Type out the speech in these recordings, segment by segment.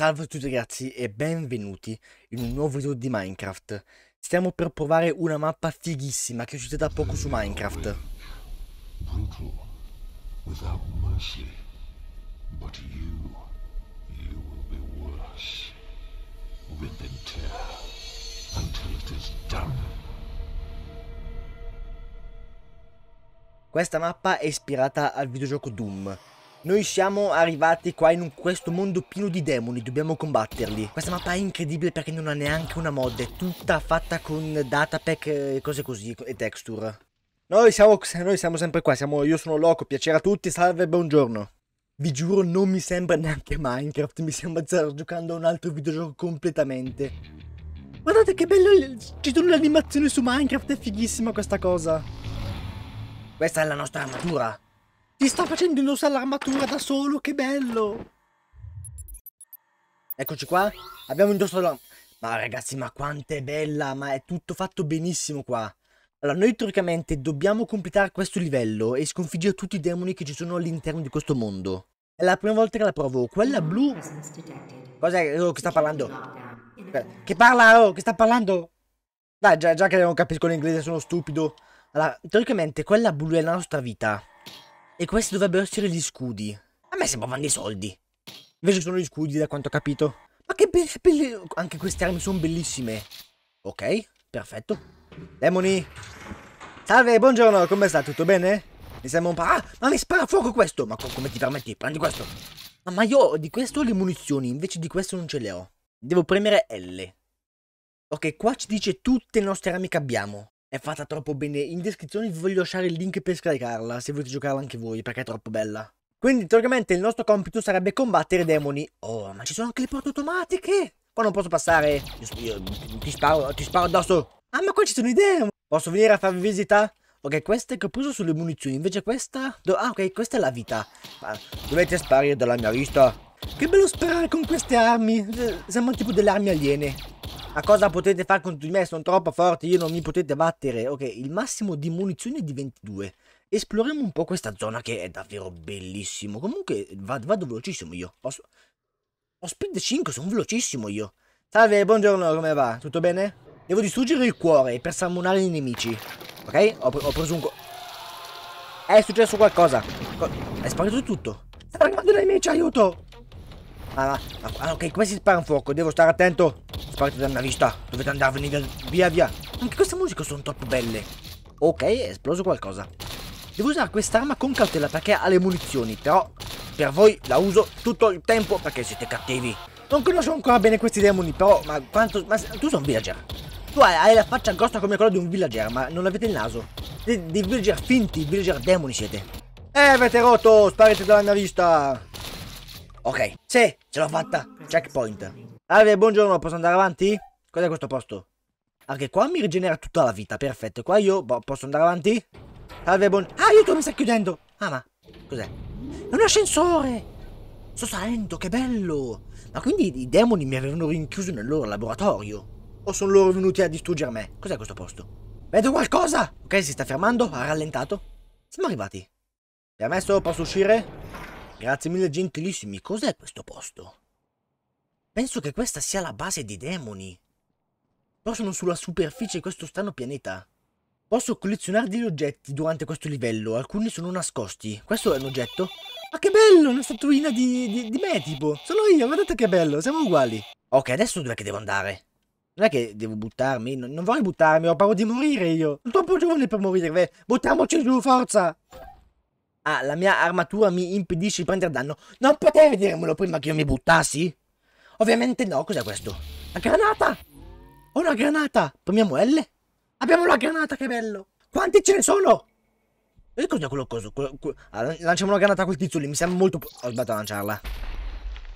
Salve a tutti ragazzi e benvenuti in un nuovo video di Minecraft Stiamo per provare una mappa fighissima che è uscita da poco su Minecraft Questa mappa è ispirata al videogioco Doom noi siamo arrivati qua in un, questo mondo pieno di demoni, dobbiamo combatterli. Questa mappa è incredibile perché non ha neanche una mod, è tutta fatta con datapack e cose così, e texture. Noi siamo, noi siamo sempre qua, siamo, io sono Loco, piacere a tutti, salve e buongiorno. Vi giuro non mi sembra neanche Minecraft, mi sembra stare giocando a un altro videogioco completamente. Guardate che bello, ci sono le animazioni su Minecraft, è fighissima questa cosa. Questa è la nostra armatura. Ti sta facendo indossare l'armatura da solo, che bello! Eccoci qua, abbiamo indossato la... Ma ragazzi, ma quanto è bella, ma è tutto fatto benissimo qua. Allora, noi teoricamente dobbiamo completare questo livello e sconfiggere tutti i demoni che ci sono all'interno di questo mondo. È la prima volta che la provo. Quella blu... Cos'è? Oh, che sta parlando? Che parla? Oh, che sta parlando? Dai, già, già che non capisco l'inglese, sono stupido. Allora, teoricamente quella blu è la nostra vita. E questi dovrebbero essere gli scudi. A me sembravano dei soldi. Invece sono gli scudi, da quanto ho capito. Ma che belle... anche queste armi sono bellissime. Ok, perfetto. Demoni. Salve, buongiorno, come sta? Tutto bene? Mi sembra un po'... Ah, ma mi spara a fuoco questo! Ma co come ti permetti? Prendi questo! Ma, ah, ma io di questo ho le munizioni, invece di questo non ce le ho. Devo premere L. Ok, qua ci dice tutte le nostre armi che abbiamo. È fatta troppo bene. In descrizione vi voglio lasciare il link per scaricarla, se volete giocarla anche voi, perché è troppo bella. Quindi, teoricamente, il nostro compito sarebbe combattere i demoni. Oh, ma ci sono anche le porte automatiche! Qua non posso passare. Io, io, ti sparo, ti sparo addosso. Ah, ma qua ci sono i demoni! Posso venire a farvi visita? Ok, questa che ho preso sulle munizioni, invece questa... Do ah, ok, questa è la vita. Ma ah, dovete sparire dalla mia vista. Che bello sparare con queste armi. Eh, siamo tipo delle armi aliene. A cosa potete fare contro di me? Sono troppo forte, io non mi potete battere. Ok, il massimo di munizioni è di 22. Esploriamo un po' questa zona che è davvero bellissimo. Comunque vado, vado velocissimo io. Posso... Ho speed 5, sono velocissimo io. Salve, buongiorno, come va? Tutto bene? Devo distruggere il cuore per salmonare i nemici. Ok? Ho, ho preso un... È successo qualcosa. Co è sparito tutto. Sta arrivando i nemici, aiuto! Ah, ah, ah, ok, come si spara un fuoco? Devo stare attento. Sparate dalla mia vista. Dovete andarvene via, via, Anche queste musiche sono troppo belle. Ok, è esploso qualcosa. Devo usare quest'arma con cautela perché ha le munizioni, però per voi la uso tutto il tempo perché siete cattivi. Non conosco ancora bene questi demoni, però, ma quanto... Ma tu sei un villager. Tu hai, hai la faccia grossa come quella di un villager, ma non avete il naso. Dei, dei villager finti, villager demoni siete. Eh, avete rotto! Sparate dalla mia vista! Ok, sì, ce l'ho fatta. Checkpoint. Salve, buongiorno, posso andare avanti? Cos'è questo posto? Anche qua mi rigenera tutta la vita, perfetto. Qua io boh, posso andare avanti? Salve, buon... Ah, aiuto, mi sta chiudendo! Ah, ma... Cos'è? È un ascensore! Sto salendo, che bello! Ma quindi i demoni mi avevano rinchiuso nel loro laboratorio? O sono loro venuti a distruggere me? Cos'è questo posto? Vedo qualcosa! Ok, si sta fermando, ha rallentato. Siamo arrivati. Permesso, posso uscire? Grazie mille gentilissimi, cos'è questo posto? Penso che questa sia la base dei demoni. Però sono sulla superficie di questo strano pianeta. Posso collezionare degli oggetti durante questo livello, alcuni sono nascosti. Questo è un oggetto? Ma che bello, una statuina di, di, di me tipo. Sono io, guardate che bello, siamo uguali. Ok, adesso dov'è che devo andare? Non è che devo buttarmi, non, non vorrei buttarmi, ho paura di morire io. Sono troppo giovane per morire, beh. Buttiamoci giù, forza! Ah, la mia armatura mi impedisce di prendere danno. Non potevi dirmelo prima che io mi buttassi? Ovviamente no, cos'è questo? La granata! Ho una granata! Premiamo L? Abbiamo la granata, che bello! Quanti ce ne sono? E cos'è quello coso? Quello, quello... Allora, ah, lanciamo una granata a quel tizio lì, mi sembra molto... Ho sbagliato a lanciarla.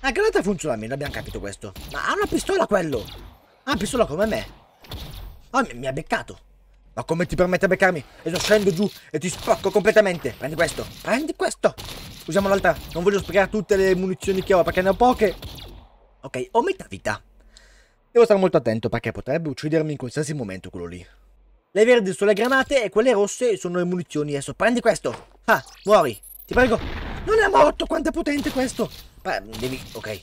La granata funziona meno, abbiamo capito questo. Ma ha una pistola quello! Ha una pistola come me. Oh, mi, mi ha beccato. Ma come ti permette a beccarmi? Adesso scendo giù e ti spacco completamente. Prendi questo, prendi questo. Usiamo l'altra. Non voglio sprecare tutte le munizioni che ho perché ne ho poche. Ok, ho metà vita. Devo stare molto attento perché potrebbe uccidermi in qualsiasi momento quello lì. Le verdi sono le granate e quelle rosse sono le munizioni. Adesso prendi questo. Ah, muori. Ti prego. Non è morto, quanto è potente questo. Beh, devi... Ok,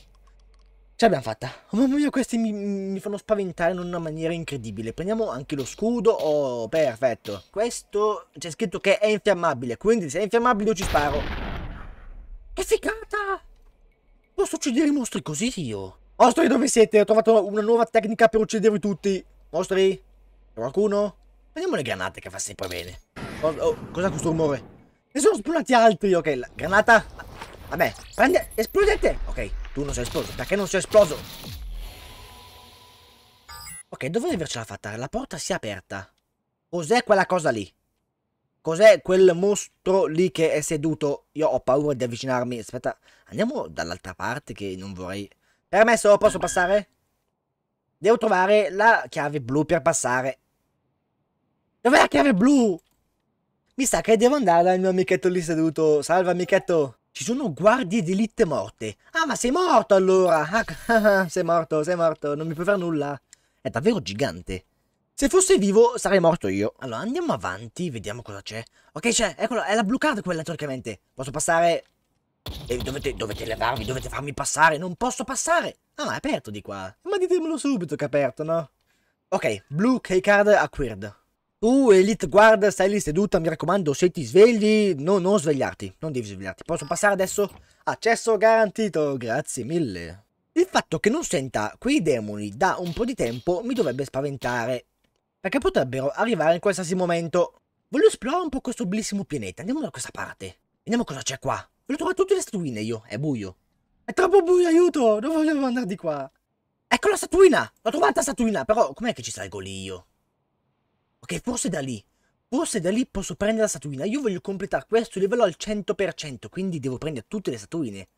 Ce l'abbiamo fatta. Oh, mamma mia, questi mi, mi, fanno spaventare in una maniera incredibile. Prendiamo anche lo scudo. Oh, perfetto. Questo c'è scritto che è infiammabile. Quindi se è infiammabile io ci sparo. Che figata! Posso uccidere i mostri così io? Mostri, dove siete? Ho trovato una nuova tecnica per uccidervi tutti. Mostri? C'è qualcuno? Prendiamo le granate che fa sempre bene. Oh, oh cos'è questo rumore? Ne sono spunati altri. Ok, la granata. Vabbè, prende, esplodete. Ok. Tu non sei esploso. Perché non sei esploso? Ok, dovevo avercela fatta. La porta si è aperta. Cos'è quella cosa lì? Cos'è quel mostro lì che è seduto? Io ho paura di avvicinarmi. Aspetta, andiamo dall'altra parte che non vorrei... Permesso, posso passare? Devo trovare la chiave blu per passare. Dov'è la chiave blu? Mi sa che devo andare dal mio amichetto lì seduto. Salva amichetto. Ci sono guardie di elite morte. Ah, ma sei morto allora! Ah, sei morto, sei morto, non mi puoi fare nulla. È davvero gigante. Se fossi vivo, sarei morto io. Allora, andiamo avanti, vediamo cosa c'è. Ok, c'è, eccola, è la blue card quella, teoricamente. Posso passare... E dovete, dovete levarvi, dovete farmi passare, non posso passare. Ah, ma è aperto di qua. Ma ditemelo subito che è aperto, no? Ok, blue key card acquired. Tu, Elite Guard, stai lì seduta, mi raccomando, se ti svegli, no, non svegliarti, non devi svegliarti. Posso passare adesso? Accesso garantito, grazie mille. Il fatto che non senta quei demoni da un po' di tempo mi dovrebbe spaventare, perché potrebbero arrivare in qualsiasi momento. Voglio esplorare un po' questo bellissimo pianeta, andiamo da questa parte. Vediamo cosa c'è qua. Voglio trovare tutte le statuine io, è buio. È troppo buio, aiuto, non voglio andare di qua. Ecco la statuina, l'ho trovata la statuina, però com'è che ci salgo lì io? Ok, forse da lì. Forse da lì posso prendere la statuina. Io voglio completare questo livello al 100%, quindi devo prendere tutte le statuine.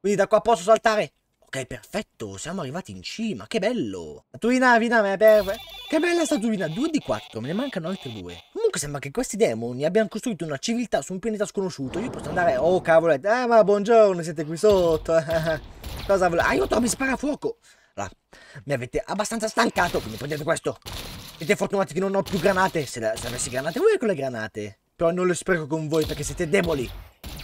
Quindi da qua posso saltare. Ok, perfetto, siamo arrivati in cima, che bello. Statuina, vina, me, è per... Che bella statuina, due di quattro, me ne mancano altre due. Comunque sembra che questi demoni abbiano costruito una civiltà su un pianeta sconosciuto. Io posso andare... Oh, cavolette. Ah, ma buongiorno, siete qui sotto. Cosa volete? Aiuto, mi spara fuoco. Allora, mi avete abbastanza stancato, quindi prendete questo. Siete fortunati che non ho più granate. Se, la, se avessi granate, voi con le granate. Però non le spreco con voi perché siete deboli.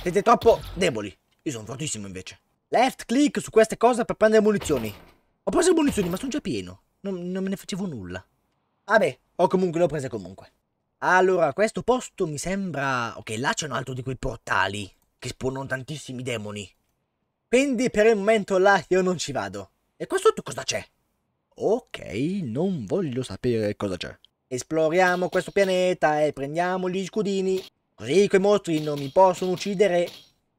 Siete troppo deboli. Io sono fortissimo invece. Left click su queste cose per prendere munizioni. Ho preso munizioni, ma sono già pieno. Non, non me ne facevo nulla. Vabbè, ho comunque, le ho prese comunque. Allora, questo posto mi sembra... Ok, là c'è un altro di quei portali che spawnano tantissimi demoni. Quindi per il momento là io non ci vado. E qua sotto cosa c'è? Ok, non voglio sapere cosa c'è. Esploriamo questo pianeta e prendiamo gli scudini. Così quei mostri non mi possono uccidere.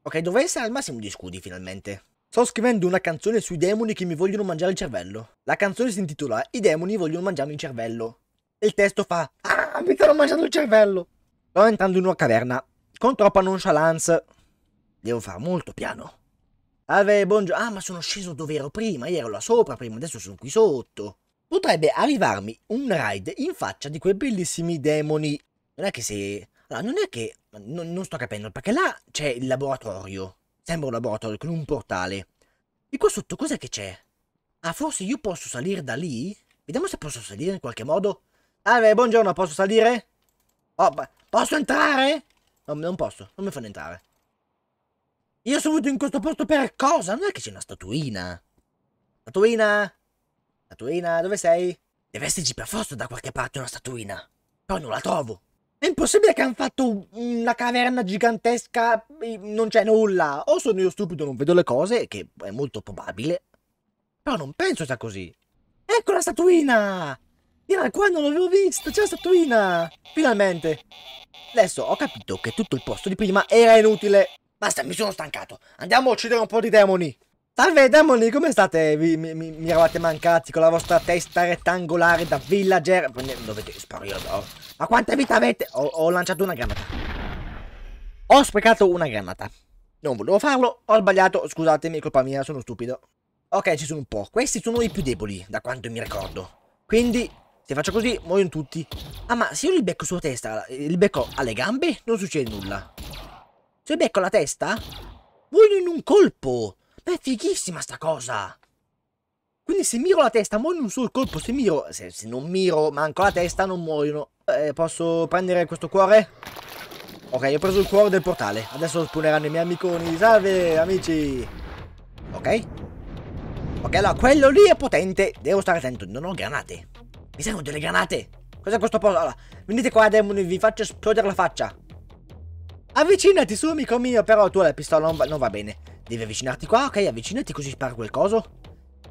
Ok, dovrei essere al massimo di scudi finalmente. Sto scrivendo una canzone sui demoni che mi vogliono mangiare il cervello. La canzone si intitola I demoni vogliono mangiarmi il cervello. E il testo fa Ah, mi stanno mangiando il cervello. Sto entrando in una caverna. Con troppa nonchalance. Devo fare molto piano. Ave, buongiorno. Ah, ma sono sceso dove ero prima. Io ero là sopra prima, adesso sono qui sotto. Potrebbe arrivarmi un raid in faccia di quei bellissimi demoni. Non è che se... Allora, non è che... Non, non sto capendo, perché là c'è il laboratorio. Sembra un laboratorio con un portale. E qua sotto cos'è che c'è? Ah, forse io posso salire da lì? Vediamo se posso salire in qualche modo. Ave, buongiorno, posso salire? Oh, posso entrare? No, non posso, non mi fanno entrare. Io sono venuto in questo posto per cosa? Non è che c'è una statuina? Statuina? Statuina, dove sei? Deve esserci per forza da qualche parte una statuina. Però non la trovo. È impossibile che hanno fatto una caverna gigantesca, mm, non c'è nulla. O sono io stupido, non vedo le cose, che è molto probabile. Però non penso sia così. Ecco la statuina! Era qua, non l'avevo vista, c'è la statuina! Finalmente! Adesso ho capito che tutto il posto di prima era inutile. Basta, mi sono stancato. Andiamo a uccidere un po' di demoni. Salve demoni, come state? Vi, mi, mi, mi, eravate mancati con la vostra testa rettangolare da villager. Dovete sparire. Oh. Ma quanta vita avete? Ho, ho lanciato una granata. Ho sprecato una granata. Non volevo farlo, ho sbagliato. Scusatemi, colpa mia, sono stupido. Ok, ci sono un po'. Questi sono i più deboli, da quanto mi ricordo. Quindi, se faccio così, muoiono tutti. Ah, ma se io li becco sulla testa, li becco alle gambe, non succede nulla. Se cioè, becco la testa, muoio in un colpo. Ma è fighissima sta cosa. Quindi se miro la testa, muoio in un solo colpo. Se miro, se, se non miro, manco la testa, non muoiono. Eh, posso prendere questo cuore? Ok, ho preso il cuore del portale. Adesso spawneranno i miei amiconi. Salve, amici. Ok. Ok, allora, quello lì è potente. Devo stare attento, non ho granate. Mi servono delle granate. Cos'è questo posto? Allora, venite qua, demoni, vi faccio esplodere la faccia. Avvicinati su, amico mio, però tu hai la pistola non va, non va bene. Devi avvicinarti qua, ok? Avvicinati così sparo quel coso.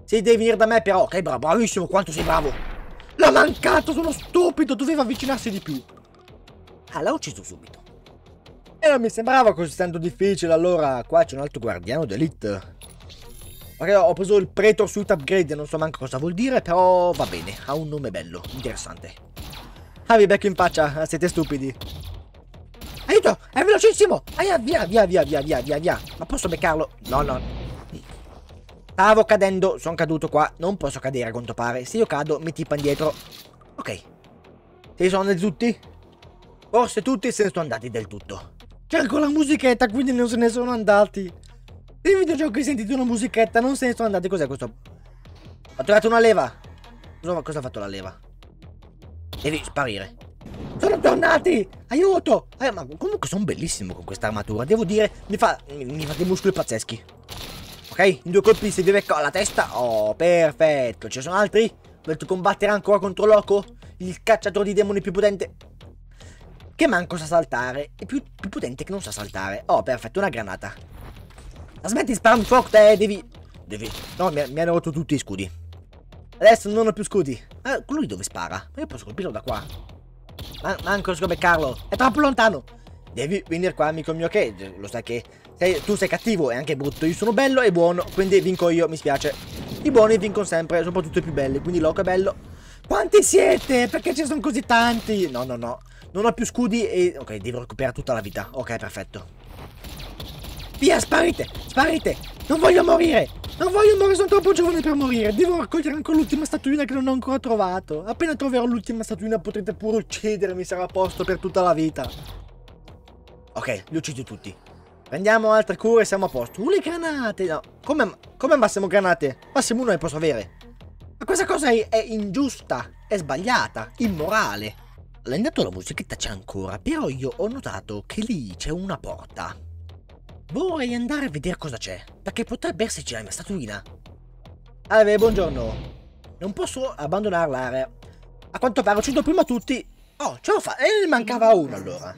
Sì, devi venire da me, però, ok? Bravo, bravissimo, quanto sei bravo. L'ha mancato, sono stupido, doveva avvicinarsi di più. Ah, l'ha ucciso subito. E eh, non mi sembrava così tanto difficile, allora qua c'è un altro guardiano d'elite. Ok, ho preso il Pretor Suit Upgrade, non so manco cosa vuol dire, però va bene, ha un nome bello, interessante. Ah, vi becco in faccia, siete stupidi. Aiuto! È velocissimo! Aia, via, via, via, via, via, via, via. Ma posso beccarlo? No, no. Stavo cadendo, sono caduto qua. Non posso cadere a quanto pare. Se io cado, mi tippa indietro. Ok. Se sono andati tutti? Forse tutti se ne sono andati del tutto. Cerco cioè, la musichetta, quindi non se ne sono andati. Nel videogioco hai sentito una musichetta, non se ne sono andati. Cos'è questo? Ho trovato una leva. Cosa, cosa ha fatto la leva? Devi sparire. Sono tornati! Aiuto! Eh, ma comunque sono bellissimo con questa armatura, devo dire, mi fa, mi fa dei muscoli pazzeschi. Ok, in due colpi se vi becco alla testa. Oh, perfetto. Ci sono altri? Volete combattere ancora contro Loco? Il cacciatore di demoni più potente. Che manco sa saltare. È più, più potente che non sa saltare. Oh, perfetto, una granata. La smetti di spararmi forte, devi... Devi... No, mi, mi hanno rotto tutti i scudi. Adesso non ho più scudi. Ah, eh, lui dove spara? Ma io posso colpirlo da qua. Ma manco riesco a beccarlo. È troppo lontano. Devi venire qua, amico mio, che lo sai che sei, tu sei cattivo e anche brutto. Io sono bello e buono, quindi vinco io, mi spiace. I buoni vincono sempre, soprattutto i più belli, quindi Loco è bello. Quanti siete? Perché ci sono così tanti? No, no, no. Non ho più scudi e... Ok, devo recuperare tutta la vita. Ok, perfetto. Via, sparite! Sparite! Non voglio morire! Non voglio morire, sono troppo giovane per morire. Devo raccogliere ancora l'ultima statuina che non ho ancora trovato. Appena troverò l'ultima statuina potrete pure uccidermi, sarà a posto per tutta la vita. Ok, li uccidi tutti. Prendiamo altre cure e siamo a posto. Uh, le granate! No. Come, come massimo granate? Massimo uno le posso avere. Ma questa cosa è, è ingiusta, è sbagliata, immorale. L'hai detto la musichetta c'è ancora, però io ho notato che lì c'è una porta. Vorrei andare a vedere cosa c'è, perché potrebbe esserci la mia statuina. Ave, ah, buongiorno. Non posso abbandonare l'area. Eh. A quanto pare ho uccido prima tutti. Oh, ce l'ho fatta. E eh, ne mancava uno allora.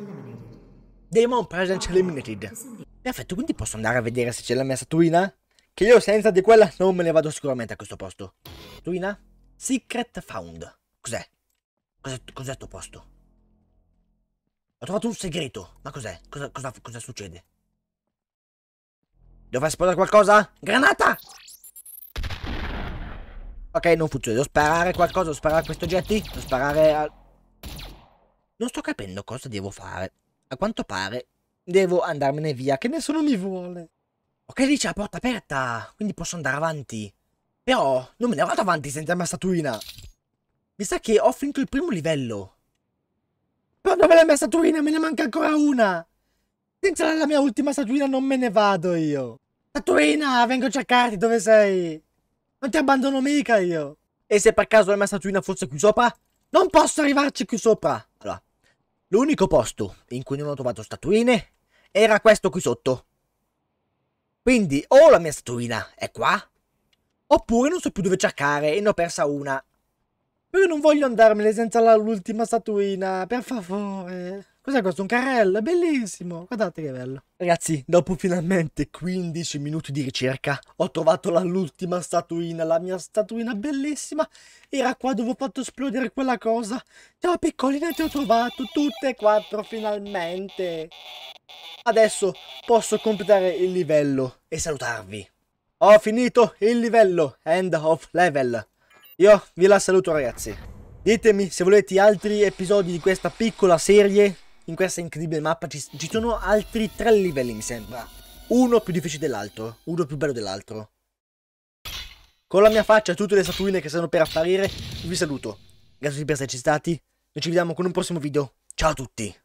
Demon Presence Limited. Perfetto, quindi posso andare a vedere se c'è la mia statuina? Che io senza di quella non me ne vado sicuramente a questo posto. Statuina? Secret Found. Cos'è? Cos'è cos tuo posto? Ho trovato un segreto. Ma cos'è? Cosa, cosa, cosa succede? Doveva esplodere qualcosa? Granata! Ok, non funziona. Devo sparare qualcosa, devo sparare a questi oggetti, devo sparare al... Non sto capendo cosa devo fare. A quanto pare devo andarmene via, che nessuno mi vuole. Ok, lì c'è la porta aperta, quindi posso andare avanti. Però non me ne vado avanti senza la statuina. Mi sa che ho finito il primo livello. Però dove la mia statuina? Me ne manca ancora una. Senza la mia ultima statuina non me ne vado io. Tatuina, vengo a cercarti, dove sei? Non ti abbandono mica io. E se per caso la mia statuina fosse qui sopra? Non posso arrivarci qui sopra. Allora, l'unico posto in cui non ho trovato statuine era questo qui sotto. Quindi o la mia statuina è qua, oppure non so più dove cercare e ne ho persa una. Però non voglio andarmene senza l'ultima statuina, per favore. Cos'è questo? Un carrello? È bellissimo! Guardate che bello! Ragazzi, dopo finalmente 15 minuti di ricerca, ho trovato l'ultima statuina, la mia statuina bellissima. Era qua dove ho fatto esplodere quella cosa. Ciao piccolina, ti ho trovato tutte e quattro finalmente! Adesso posso completare il livello e salutarvi. Ho finito il livello, end of level. Io vi la saluto ragazzi. Ditemi se volete altri episodi di questa piccola serie in questa incredibile mappa ci, ci sono altri tre livelli, mi sembra. Uno più difficile dell'altro, uno più bello dell'altro. Con la mia faccia e tutte le statuine che stanno per apparire, vi saluto. Grazie per esserci stati. Noi ci vediamo con un prossimo video. Ciao a tutti!